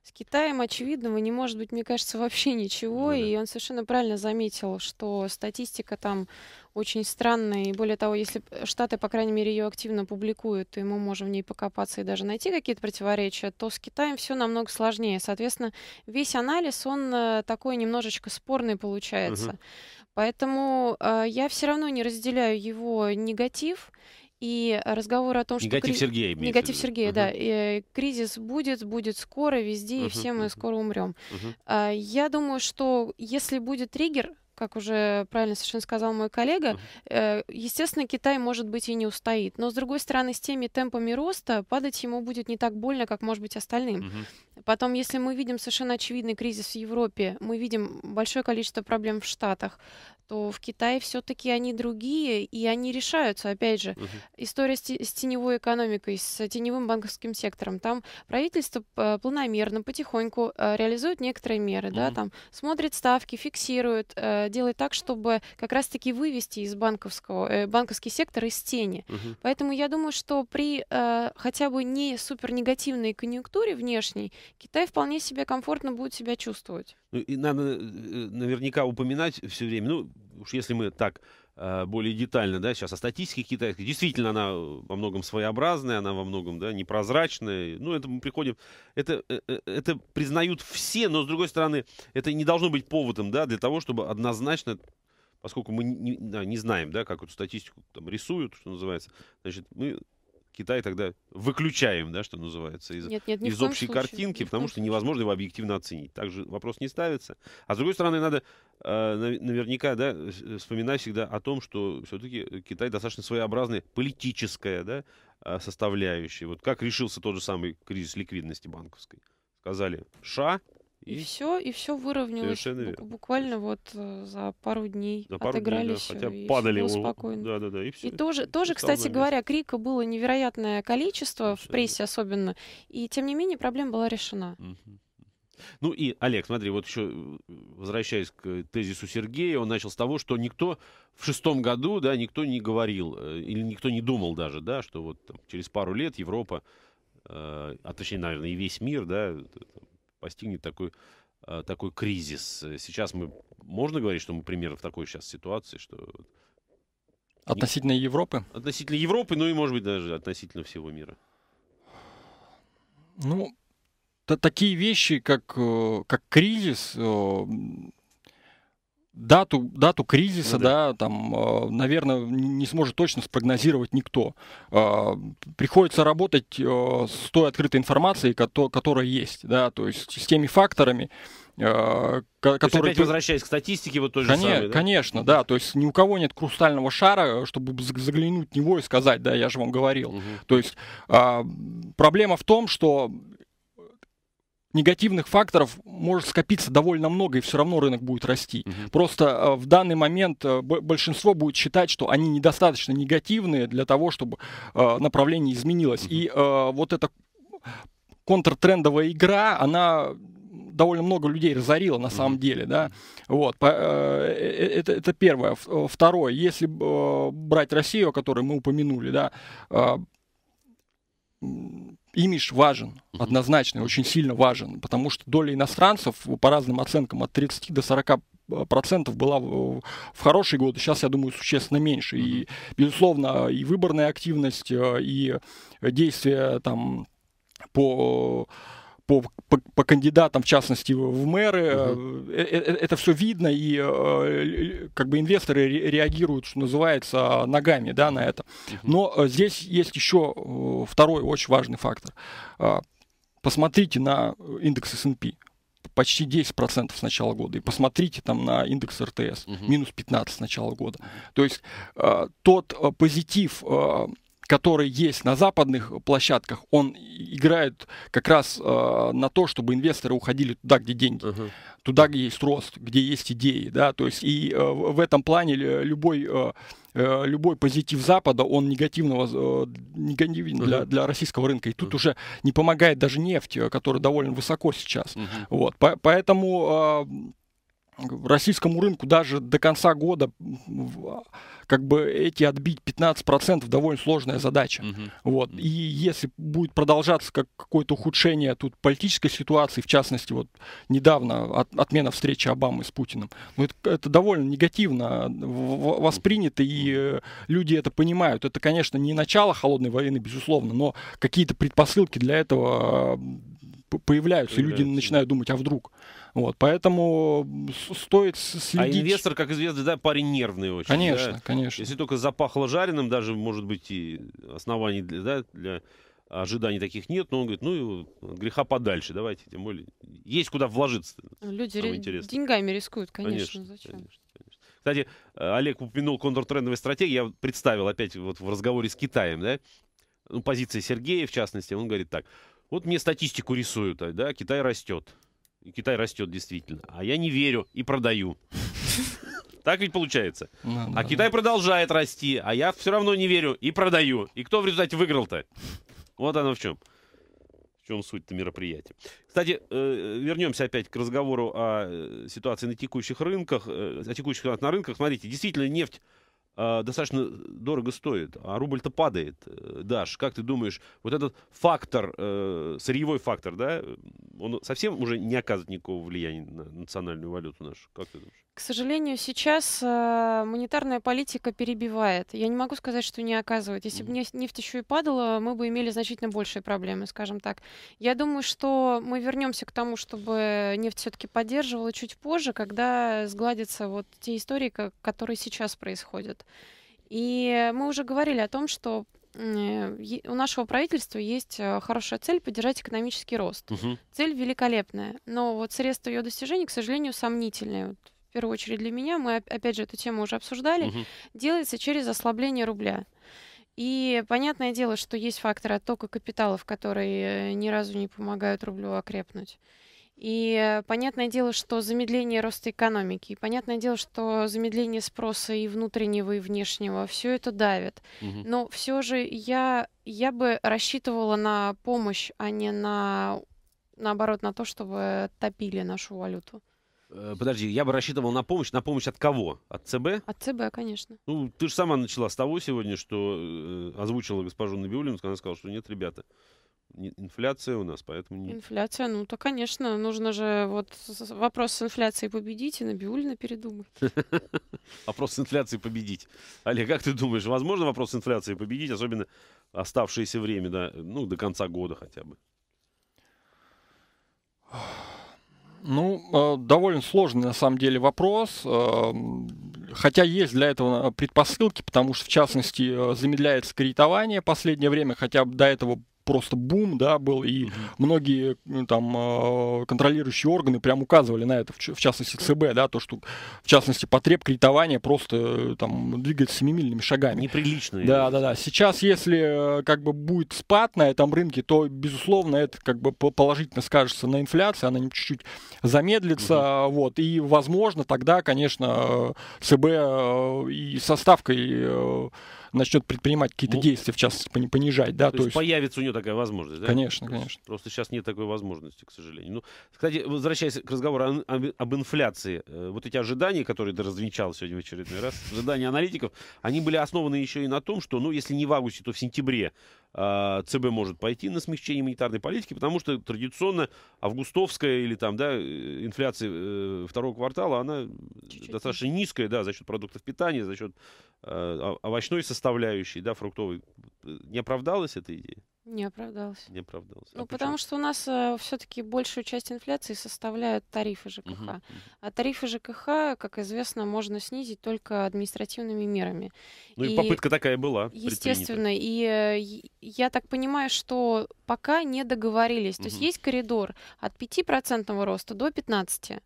С Китаем, очевидного не может быть, мне кажется, вообще ничего. Ну, да. И он совершенно правильно заметил, что статистика там очень странная. И более того, если э, Штаты, по крайней мере, ее активно публикуют, то мы можем в ней покопаться и даже найти какие-то противоречия, то с Китаем все намного сложнее. Соответственно, весь анализ, он э, такой немножечко спорный получается. Угу. Поэтому э, я все равно не разделяю его негатив и разговор о том, что... Негатив кри... Сергея. Негатив Сергея, угу. да. И, э, кризис будет, будет скоро, везде, угу, и все мы скоро умрем. Угу. А, я думаю, что если будет триггер, как уже правильно совершенно сказал мой коллега, э, естественно, Китай, может быть, и не устоит. Но, с другой стороны, с теми темпами роста падать ему будет не так больно, как, может быть, остальным. Uh-huh. Потом, если мы видим совершенно очевидный кризис в Европе, мы видим большое количество проблем в Штатах, то в Китае все-таки они другие, и они решаются. Опять же, uh-huh. история с, с теневой экономикой, с теневым банковским сектором. Там правительство э, планомерно, потихоньку э, реализует некоторые меры, uh-huh. да, там смотрит ставки, фиксирует, э, делает так, чтобы как раз-таки вывести из банковского, банковский сектор из тени. Uh-huh. Поэтому я думаю, что при хотя бы не супер негативной конъюнктуре внешней, Китай вполне себе комфортно будет себя чувствовать. Ну, и надо э, э, наверняка упоминать все время, ну, уж если мы так а, более детально, да, сейчас о статистике китайской. Действительно, она э, во многом своеобразная, она во многом, да, непрозрачная. Ну, это мы приходим, это, это признают все, но, с другой стороны, это не должно быть поводом, да, для того, чтобы однозначно поскольку мы не, да, не знаем, да, как эту статистику там рисуют, что называется, значит, мы Китай тогда выключаем, да, что называется, из, нет, нет, из общей случае, картинки, потому что невозможно его объективно оценить. Также вопрос не ставится. А с другой стороны, надо э, наверняка да, вспоминать всегда о том, что все-таки Китай достаточно своеобразная политическая да, э, составляющая. Вот как решился тот же самый кризис ликвидности банковской? Сказали, ша, и, и все, и все выровнялось. верно. Буквально вот э, за пару дней за пару отыграли дней, да, все. Хотя и падали все спокойно. Да, да, да, и все. И тоже, тоже, кстати говоря, крика было невероятное количество Совершенно в прессе особенно, и тем не менее проблема была решена. Угу. Ну и, Олег, смотри, вот еще э, возвращаясь к э, тезису Сергея, он начал с того, что никто в шестом году, да, никто не говорил, или никто не думал даже, да, что вот там, через пару лет Европа, э, а точнее, наверное, и весь мир, да, постигнет такой, э, такой кризис. Э, сейчас мы, можно говорить, что мы примерно в такой сейчас ситуации, что... Относительно Европы? Относительно Европы, ну и, может быть, даже относительно всего мира. Ну, такие вещи, как, э, как кризис, дату, дату кризиса, ну, да. да, там, э, наверное, не сможет точно спрогнозировать никто. Э, приходится работать э, с той открытой информацией, которая есть, да, то есть с теми факторами, которые... То есть опять возвращаясь к статистике, вот тоже Коне... самое, да? Конечно, да, то есть ни у кого нет крустального шара, чтобы заглянуть в него и сказать, да, я же вам говорил. Угу. То есть а, проблема в том, что негативных факторов может скопиться довольно много, и все равно рынок будет расти. Uh-huh. Просто э, в данный момент э, большинство будет считать, что они недостаточно негативные для того, чтобы э, направление изменилось. Uh-huh. И э, вот эта контртрендовая игра, она довольно много людей разорила на самом деле, да. Вот, это, это первое. Второе, если брать Россию, о которой мы упомянули, да, имидж важен, однозначно, очень сильно важен, потому что доля иностранцев, по разным оценкам, от 30 до 40 э, процентов была в хорошие годы, сейчас, я думаю, существенно меньше. И, безусловно, и выборная активность, э, и действия там по по, по, по кандидатам, в частности, в мэры. Угу. Это все видно, и как бы инвесторы реагируют, что называется, ногами да, на это. Угу. Но здесь есть еще второй очень важный фактор. А, посмотрите на индекс S&P почти 10% с начала года. И посмотрите там на индекс РТС, угу. минус 15 с начала года. То есть э, тот э, позитив, э, который есть на западных площадках, он играет как раз э, на то, чтобы инвесторы уходили туда, где деньги, uh-huh. туда, где есть рост, где есть идеи, да, то есть и э, в этом плане любой э, э, любой позитив Запада, он негативного, э, негативен для, для российского рынка. И тут уже не помогает даже нефть, э, которая довольно высоко сейчас. Uh-huh. Вот, по, поэтому российскому рынку даже до конца года как бы эти отбить 15% довольно сложная задача. Угу. Вот. И если будет продолжаться как какое-то ухудшение тут политической ситуации, в частности, вот недавно от, отмена встречи Обамы с Путиным, ну, это, это довольно негативно воспринято, и э, люди это понимают. Это, конечно, не начало холодной войны, безусловно, но какие-то предпосылки для этого а, появляются, появляются. и люди начинают думать, а вдруг? Вот, поэтому стоит а следить. А инвестор, как известно, да, парень нервный очень. Конечно, да? конечно. Если только запахло жареным, даже, может быть, и оснований для, да, для ожиданий таких нет, но он говорит, ну, греха подальше, давайте, тем более, есть куда вложиться. Люди ре- деньгами рискуют, конечно, конечно зачем? конечно. Кстати, Олег упомянул контртрендовые стратегии, я представил опять вот в разговоре с Китаем, да, ну, позиция Сергея, в частности, он говорит так, вот мне статистику рисуют, а, да, Китай растет, и Китай растет действительно. А я не верю и продаю. Так ведь получается. Ну а Китай продолжает расти, а я все равно не верю и продаю. И кто в результате выиграл-то? Вот оно в чем. В чем суть-то мероприятия. Кстати, э, вернемся опять к разговору о э, ситуации на текущих рынках, э, о текущих на рынках. Смотрите, действительно, нефть Э, достаточно дорого стоит, а рубль-то падает. Э, Даш, как ты думаешь, вот этот фактор, э, сырьевой фактор, да, он совсем уже не оказывает никакого влияния на национальную валюту нашу? Как ты думаешь? К сожалению, сейчас э, монетарная политика перебивает. Я не могу сказать, что не оказывает. Если бы нефть еще и падала, мы бы имели значительно большие проблемы, скажем так. Я думаю, что мы вернемся к тому, чтобы нефть все-таки поддерживала чуть позже, когда сгладятся вот те истории, которые сейчас происходят. И мы уже говорили о том, что у нашего правительства есть э, хорошая цель поддержать экономический рост. Угу. Цель великолепная, но вот средства ее достижения, к сожалению, сомнительные в первую очередь для меня, мы опять же эту тему уже обсуждали, угу. делается через ослабление рубля. И понятное дело, что есть факторы оттока капиталов, которые э, ни разу не помогают рублю окрепнуть. И понятное дело, что замедление роста экономики, и понятное дело, что замедление спроса и внутреннего, и внешнего, все это давит. Угу. Но все же я, я бы рассчитывала на помощь, а не на, наоборот, на то, чтобы топили нашу валюту. Э, подожди, я бы рассчитывал на помощь. На помощь от кого? От ЦБ? От ЦБ, конечно. Ну, ты же сама начала с того сегодня, что э, озвучила госпожу Набиулину, она сказала, что нет, ребята, инфляция у нас, поэтому нет. Инфляция, ну, то, конечно, нужно же вот вопрос с инфляцией победить и Набиулина передумать. Вопрос с инфляцией победить. Олег, как ты думаешь, возможно вопрос с инфляцией победить, особенно оставшееся время, да, ну, до конца года хотя бы? Ну, э, довольно сложный на самом деле вопрос. Э, хотя есть для этого э, предпосылки, потому что, в частности, замедляется кредитование последнее время, хотя до этого просто бум, да, был, и mm-hmm. многие там а, контролирующие органы прям указывали на это, в частности ЦБ, да, то, что в частности потреб кредитования просто э, там двигается семимильными шагами. Неприлично. Да, да, да. Сейчас, если э, как бы будет спад на этом рынке, то, безусловно, это как бы положительно скажется на инфляции, она чуть-чуть замедлится, mm-hmm. вот, и, возможно, тогда, конечно, э, ЦБ и со ставкой начнет предпринимать какие-то ну, действия, в частности, понижать. Да, то, то есть, появится у нее такая возможность, да? Конечно, конечно. Просто сейчас нет такой возможности, к сожалению. Ну, кстати, возвращаясь к разговору о, о, об инфляции, э, вот эти ожидания, которые ты развенчал сегодня в очередной раз, ожидания аналитиков, они были основаны еще и на том, что, ну, если не в августе, то в сентябре э, ЦБ может пойти на смягчение монетарной политики, потому что традиционно августовская или там, да, э, инфляция э, второго квартала, она Чуть-чуть. достаточно низкая, да, за счет продуктов питания, за счет а, а, овощной составляющей, да, фруктовой. Не оправдалась эта идея? Не оправдалась. Не оправдалась. Ну, а потому что у нас э, все-таки большую часть инфляции составляют тарифы ЖКХ. Угу, угу. А тарифы ЖКХ, как известно, можно снизить только административными мерами. Ну и, и попытка такая была. Естественно. И э, я так понимаю, что пока не договорились. Угу. То есть есть коридор от 5% роста до 15%.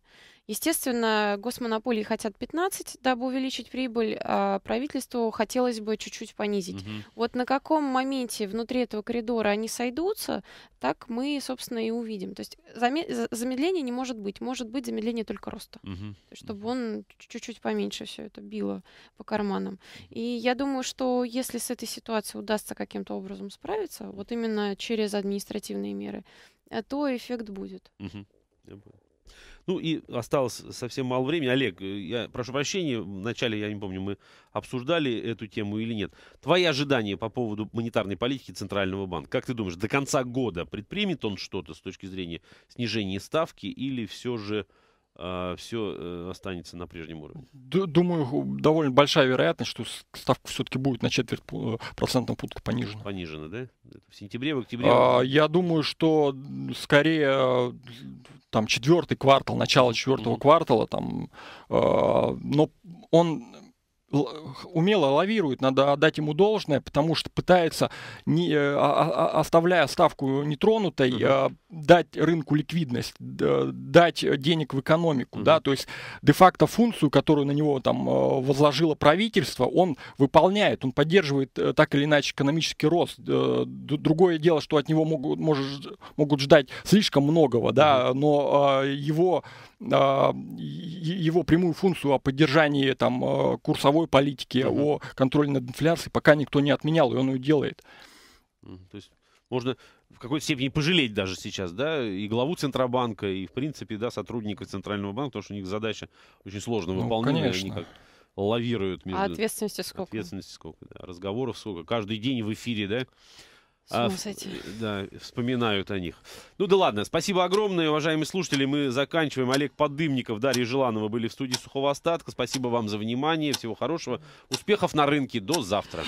Естественно, госмонополии хотят 15, дабы увеличить прибыль, а правительству хотелось бы чуть-чуть понизить. Угу. Вот на каком моменте внутри этого коридора они сойдутся, так мы, собственно, и увидим. То есть замедление не может быть. Может быть замедление только роста. Угу. Чтобы он чуть-чуть поменьше все это било по карманам. И я думаю, что если с этой ситуацией удастся каким-то образом справиться, вот именно через административные меры, э, то эффект будет. Угу. Ну и осталось совсем мало времени. Олег, э, я прошу прощения, вначале, я не помню, мы обсуждали эту тему или нет. Твои ожидания по поводу монетарной политики Центрального банка? Как ты думаешь, до конца года предпримет он что-то с точки зрения снижения ставки или все же... А, все э, останется на прежнем уровне? Думаю, довольно большая вероятность, что ставка все-таки будет на четверть э, процентного пункта понижена. Понижена, да? В сентябре, в октябре? А, я думаю, что скорее э, там четвертый квартал, начало четвертого mm-hmm. квартала, там, э, но он умело лавирует, надо отдать ему должное, потому что пытается, не, э, а, а, а, оставляя ставку нетронутой, угу. дать рынку ликвидность, дать денег в экономику, угу. да, то есть де-факто функцию, которую на него там э, возложило правительство, он выполняет, он поддерживает э, так или иначе экономический рост. Другое дело, что от него могут, может, могут ждать слишком многого, да, но его а, его прямую функцию о поддержании там, а, курсовой политики, uh-huh. о контроле над инфляцией, пока никто не отменял, и он ее делает. То есть можно в какой-то степени пожалеть даже сейчас, да, и главу Центробанка, и, в принципе, да, сотрудников Центрального банка, потому что у них задача очень сложно ну, выполнимая. Ну, конечно. Они лавируют а между... А ответственности сколько? Ответственности сколько, да. Разговоров сколько. Каждый день в эфире, да? А, э, да, вспоминают о них. Ну да ладно, спасибо огромное, уважаемые слушатели. Мы заканчиваем. Олег Подымников, Дарья Желанова были в студии Сухого Остатка. Спасибо вам за внимание. Всего хорошего. Успехов на рынке. До завтра.